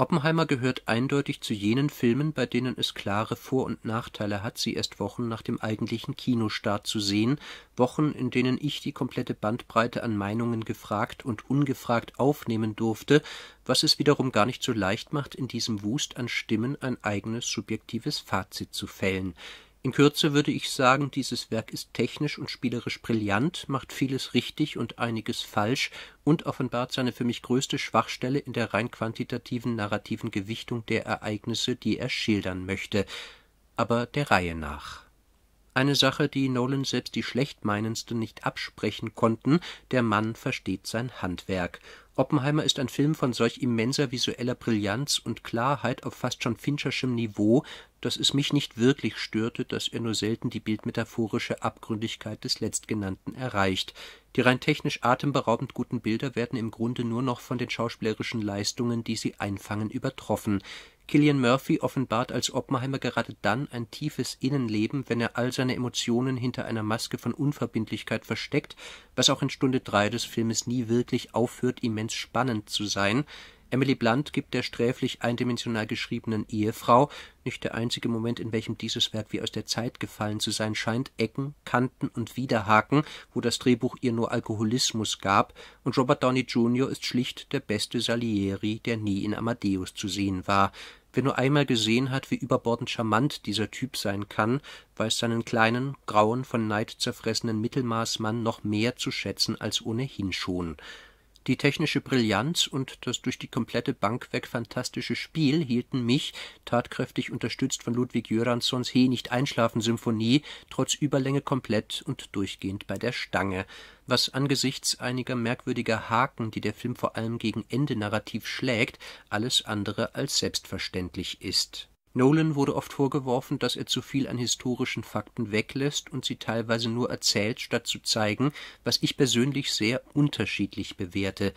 Oppenheimer gehört eindeutig zu jenen Filmen, bei denen es klare Vor und Nachteile hat, sie erst Wochen nach dem eigentlichen Kinostart zu sehen, Wochen, in denen ich die komplette Bandbreite an Meinungen gefragt und ungefragt aufnehmen durfte, was es wiederum gar nicht so leicht macht, in diesem Wust an Stimmen ein eigenes subjektives Fazit zu fällen in Kürze würde ich sagen, dieses Werk ist technisch und spielerisch brillant, macht vieles richtig und einiges falsch und offenbart seine für mich größte Schwachstelle in der rein quantitativen narrativen Gewichtung der Ereignisse, die er schildern möchte, aber der Reihe nach. Eine Sache, die Nolan selbst die Schlechtmeinendsten nicht absprechen konnten, der Mann versteht sein Handwerk Oppenheimer ist ein Film von solch immenser visueller Brillanz und Klarheit auf fast schon Fincherschem Niveau, dass es mich nicht wirklich störte, dass er nur selten die bildmetaphorische Abgründigkeit des Letztgenannten erreicht. Die rein technisch atemberaubend guten Bilder werden im Grunde nur noch von den schauspielerischen Leistungen, die sie einfangen, übertroffen Killian Murphy offenbart als Oppenheimer gerade dann ein tiefes Innenleben, wenn er all seine Emotionen hinter einer Maske von Unverbindlichkeit versteckt, was auch in Stunde drei des Filmes nie wirklich aufhört, immens spannend zu sein, Emily Blunt gibt der sträflich eindimensional geschriebenen Ehefrau, nicht der einzige Moment, in welchem dieses Werk wie aus der Zeit gefallen zu sein scheint, Ecken, Kanten und Widerhaken, wo das Drehbuch ihr nur Alkoholismus gab, und Robert Downey Jr. ist schlicht der beste Salieri, der nie in Amadeus zu sehen war. Wer nur einmal gesehen hat, wie überbordend charmant dieser Typ sein kann, weiß seinen kleinen, grauen, von Neid zerfressenen Mittelmaßmann noch mehr zu schätzen als ohnehin schon die technische Brillanz und das durch die komplette Bank weg fantastische Spiel hielten mich, tatkräftig unterstützt von Ludwig Jöransons He nicht einschlafen Symphonie, trotz Überlänge komplett und durchgehend bei der Stange, was angesichts einiger merkwürdiger Haken, die der Film vor allem gegen Ende narrativ schlägt, alles andere als selbstverständlich ist Nolan wurde oft vorgeworfen, dass er zu viel an historischen Fakten weglässt und sie teilweise nur erzählt, statt zu zeigen, was ich persönlich sehr unterschiedlich bewerte.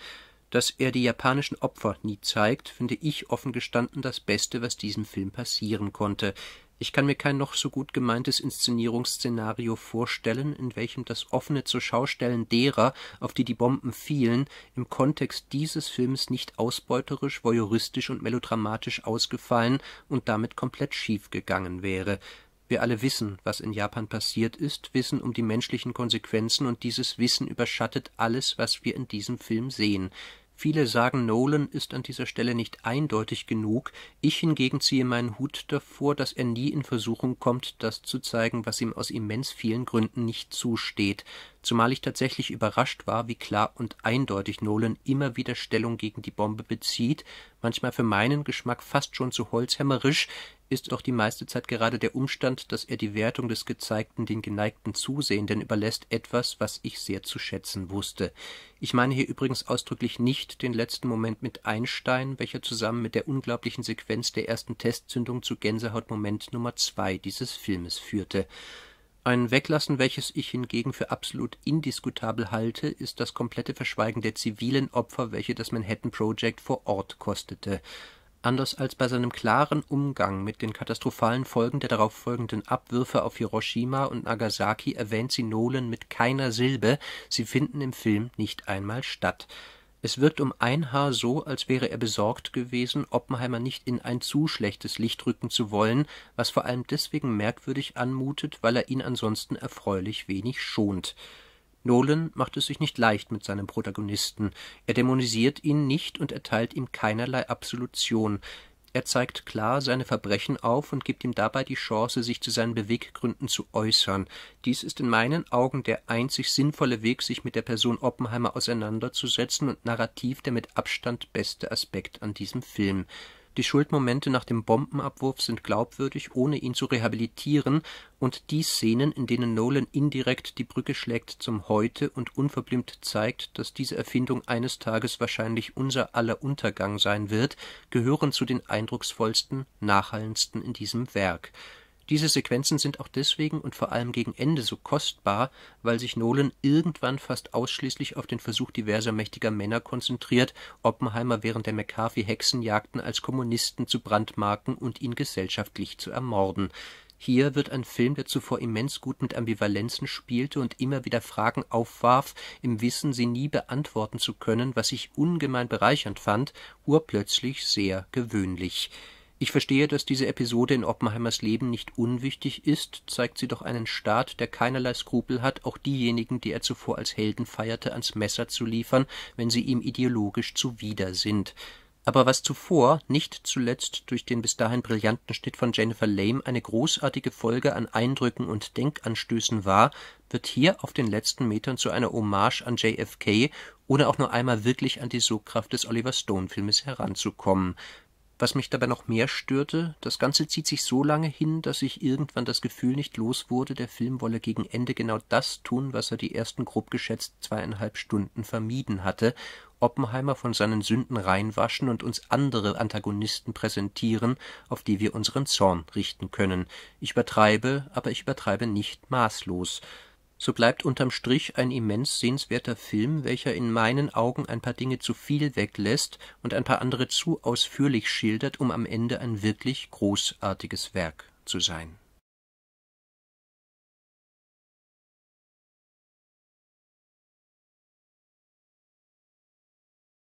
Dass er die japanischen Opfer nie zeigt, finde ich offen gestanden das Beste, was diesem Film passieren konnte ich kann mir kein noch so gut gemeintes Inszenierungsszenario vorstellen, in welchem das offene Zuschaustellen derer, auf die die Bomben fielen, im Kontext dieses Films nicht ausbeuterisch, voyeuristisch und melodramatisch ausgefallen und damit komplett schiefgegangen wäre. Wir alle wissen, was in Japan passiert ist, wissen um die menschlichen Konsequenzen, und dieses Wissen überschattet alles, was wir in diesem Film sehen. Viele sagen, Nolan ist an dieser Stelle nicht eindeutig genug, ich hingegen ziehe meinen Hut davor, dass er nie in Versuchung kommt, das zu zeigen, was ihm aus immens vielen Gründen nicht zusteht, zumal ich tatsächlich überrascht war, wie klar und eindeutig Nolan immer wieder Stellung gegen die Bombe bezieht, manchmal für meinen Geschmack fast schon zu holzhämmerisch, ist doch die meiste Zeit gerade der Umstand, dass er die Wertung des Gezeigten den geneigten Zusehenden überlässt, etwas, was ich sehr zu schätzen wusste. Ich meine hier übrigens ausdrücklich nicht den letzten Moment mit Einstein, welcher zusammen mit der unglaublichen Sequenz der ersten Testzündung zu Gänsehautmoment Nummer zwei dieses Filmes führte. Ein Weglassen, welches ich hingegen für absolut indiskutabel halte, ist das komplette Verschweigen der zivilen Opfer, welche das Manhattan Project vor Ort kostete. Anders als bei seinem klaren Umgang mit den katastrophalen Folgen der darauffolgenden Abwürfe auf Hiroshima und Nagasaki erwähnt sie Nolan mit keiner Silbe, sie finden im Film nicht einmal statt. Es wirkt um ein Haar so, als wäre er besorgt gewesen, Oppenheimer nicht in ein zu schlechtes Licht rücken zu wollen, was vor allem deswegen merkwürdig anmutet, weil er ihn ansonsten erfreulich wenig schont Nolan macht es sich nicht leicht mit seinem Protagonisten, er dämonisiert ihn nicht und erteilt ihm keinerlei Absolution, er zeigt klar seine Verbrechen auf und gibt ihm dabei die Chance, sich zu seinen Beweggründen zu äußern. Dies ist in meinen Augen der einzig sinnvolle Weg, sich mit der Person Oppenheimer auseinanderzusetzen und narrativ der mit Abstand beste Aspekt an diesem Film. Die Schuldmomente nach dem Bombenabwurf sind glaubwürdig, ohne ihn zu rehabilitieren, und die Szenen, in denen Nolan indirekt die Brücke schlägt zum Heute und unverblümt zeigt, dass diese Erfindung eines Tages wahrscheinlich unser aller Untergang sein wird, gehören zu den eindrucksvollsten, nachhallendsten in diesem Werk diese Sequenzen sind auch deswegen und vor allem gegen Ende so kostbar, weil sich Nolan irgendwann fast ausschließlich auf den Versuch diverser mächtiger Männer konzentriert, Oppenheimer während der McCarthy-Hexenjagden als Kommunisten zu brandmarken und ihn gesellschaftlich zu ermorden. Hier wird ein Film, der zuvor immens gut mit Ambivalenzen spielte und immer wieder Fragen aufwarf, im Wissen, sie nie beantworten zu können, was ich ungemein bereichernd fand, urplötzlich sehr gewöhnlich. Ich verstehe, dass diese Episode in Oppenheimers Leben nicht unwichtig ist, zeigt sie doch einen Staat, der keinerlei Skrupel hat, auch diejenigen, die er zuvor als Helden feierte, ans Messer zu liefern, wenn sie ihm ideologisch zuwider sind. Aber was zuvor, nicht zuletzt durch den bis dahin brillanten Schnitt von Jennifer Lame, eine großartige Folge an Eindrücken und Denkanstößen war, wird hier auf den letzten Metern zu einer Hommage an JFK, ohne auch nur einmal wirklich an die Sogkraft des Oliver Stone Filmes heranzukommen. Was mich dabei noch mehr störte, das Ganze zieht sich so lange hin, dass ich irgendwann das Gefühl nicht los wurde, der Film wolle gegen Ende genau das tun, was er die ersten grob geschätzt zweieinhalb Stunden vermieden hatte, Oppenheimer von seinen Sünden reinwaschen und uns andere Antagonisten präsentieren, auf die wir unseren Zorn richten können. Ich übertreibe, aber ich übertreibe nicht maßlos so bleibt unterm Strich ein immens sehenswerter Film, welcher in meinen Augen ein paar Dinge zu viel weglässt und ein paar andere zu ausführlich schildert, um am Ende ein wirklich großartiges Werk zu sein